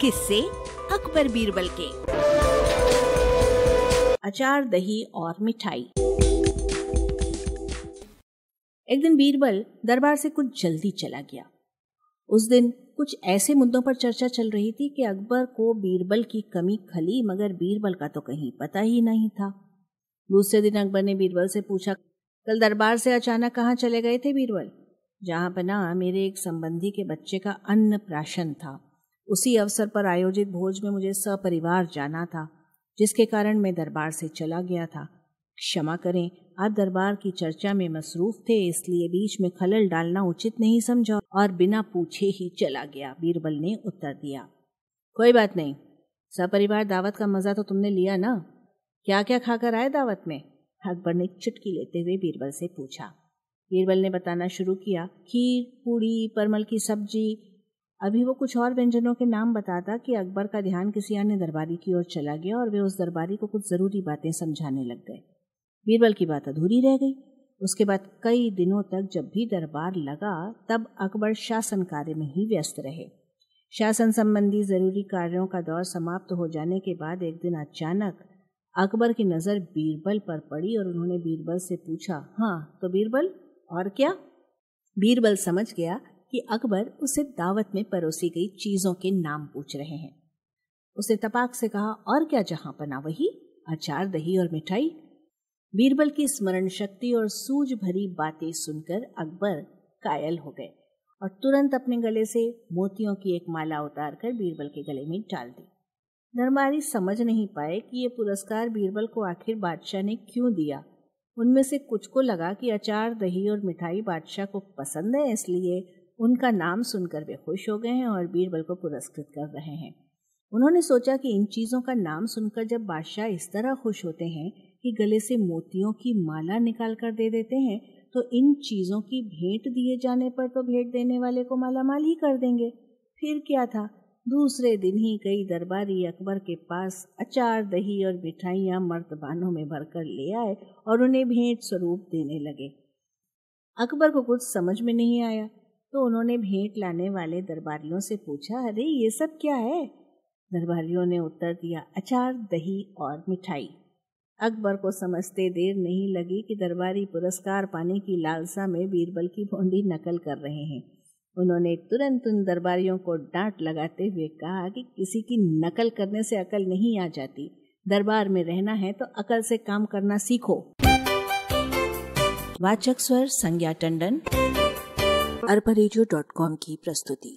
किस्से अकबर बीरबल के अचार दही और मिठाई एक दिन बीरबल दरबार से कुछ जल्दी चला गया उस दिन कुछ ऐसे मुद्दों पर चर्चा चल रही थी कि अकबर को बीरबल की कमी खली मगर बीरबल का तो कहीं पता ही नहीं था दूसरे दिन अकबर ने बीरबल से पूछा कल दरबार से अचानक कहाँ चले गए थे बीरबल जहाँ बना मेरे एक संबंधी के बच्चे का अन्न प्राशन था उसी अवसर पर आयोजित भोज में मुझे सपरिवार जाना था जिसके कारण मैं दरबार से चला गया था क्षमा करें आप दरबार की चर्चा में मसरूफ थे इसलिए बीच में खलल डालना उचित नहीं समझा और बिना पूछे ही चला गया बीरबल ने उत्तर दिया कोई बात नहीं सपरिवार दावत का मज़ा तो तुमने लिया ना क्या क्या खाकर आए दावत में अकबर ने चुटकी लेते हुए बीरबल से पूछा बीरबल ने बताना शुरू किया खीर पूड़ी परमल की सब्जी अभी वो कुछ और व्यंजनों के नाम बताता कि अकबर का ध्यान किसी अन्य दरबारी की ओर चला गया और वे उस दरबारी को कुछ ज़रूरी बातें समझाने लग गए बीरबल की बात अधूरी रह गई उसके बाद कई दिनों तक जब भी दरबार लगा तब अकबर शासन कार्य में ही व्यस्त रहे शासन संबंधी ज़रूरी कार्यों का दौर समाप्त हो जाने के बाद एक दिन अचानक अकबर की नज़र बीरबल पर पड़ी और उन्होंने बीरबल से पूछा हाँ तो बीरबल और क्या बीरबल समझ गया कि अकबर उसे दावत में परोसी गई चीजों के नाम पूछ रहे हैं उसने तपाक से कहा और क्या जहां पना वही अचार दही और मिठाई बीरबल की स्मरण शक्ति और सूझ भरी बातें सुनकर अकबर कायल हो गए और तुरंत अपने गले से मोतियों की एक माला उतारकर बीरबल के गले में डाल दी नरमारी समझ नहीं पाए कि ये पुरस्कार बीरबल को आखिर बादशाह ने क्यों दिया उनमें से कुछ को लगा कि अचार दही और मिठाई बादशाह को पसंद है इसलिए उनका नाम सुनकर वे खुश हो गए हैं और बीरबल को पुरस्कृत कर रहे हैं उन्होंने सोचा कि इन चीज़ों का नाम सुनकर जब बादशाह इस तरह खुश होते हैं कि गले से मोतियों की माला निकाल कर दे देते हैं तो इन चीज़ों की भेंट दिए जाने पर तो भेंट देने वाले को मालामाल ही कर देंगे फिर क्या था दूसरे दिन ही कई दरबारी अकबर के पास अचार दही और मिठाइयाँ मर्तबानों में भरकर ले आए और उन्हें भेंट स्वरूप देने लगे अकबर को कुछ समझ में नहीं आया तो उन्होंने भेंट लाने वाले दरबारियों से पूछा अरे ये सब क्या है दरबारियों ने उत्तर दिया अचार दही और मिठाई अकबर को समझते देर नहीं लगी कि दरबारी पुरस्कार पाने की लालसा में बीरबल की भोंडी नकल कर रहे हैं उन्होंने तुरंत उन दरबारियों को डांट लगाते हुए कहा कि किसी की नकल करने से अकल नहीं आ जाती दरबार में रहना है तो अकल से काम करना सीखो वाचक स्वर संज्ञा टंडन अरबा की प्रस्तुति